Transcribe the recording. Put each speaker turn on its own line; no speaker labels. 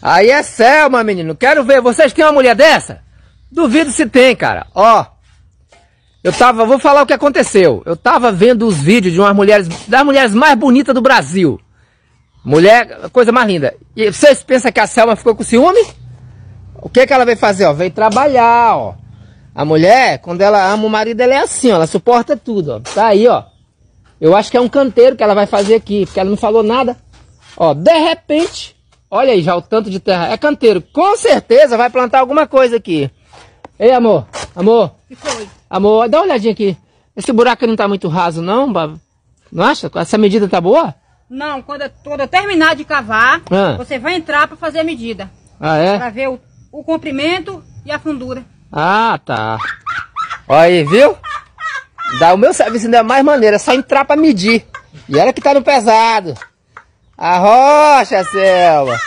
Aí é Selma, menino. Quero ver. Vocês têm uma mulher dessa? Duvido se tem, cara. Ó. Eu tava, vou falar o que aconteceu. Eu tava vendo os vídeos de umas mulheres, das mulheres mais bonitas do Brasil. Mulher, coisa mais linda. E vocês pensam que a Selma ficou com ciúme? O que que ela veio fazer, ó? Veio trabalhar, ó. A mulher, quando ela ama o marido, ela é assim, ó. Ela suporta tudo, ó. Tá aí, ó. Eu acho que é um canteiro que ela vai fazer aqui, porque ela não falou nada. Ó, de repente, Olha aí já o tanto de terra. É canteiro. Com certeza vai plantar alguma coisa aqui. Ei, amor. Amor. Que foi? Amor, dá uma olhadinha aqui. Esse buraco não tá muito raso, não? Não acha? Essa medida tá boa?
Não, quando, quando eu terminar de cavar, ah. você vai entrar para fazer a medida. Ah, é? Pra ver o, o comprimento e a fundura.
Ah, tá. Olha aí, viu? Dá o meu serviço ainda é mais maneira, é só entrar para
medir. E ela que tá no pesado. A rocha, Selva!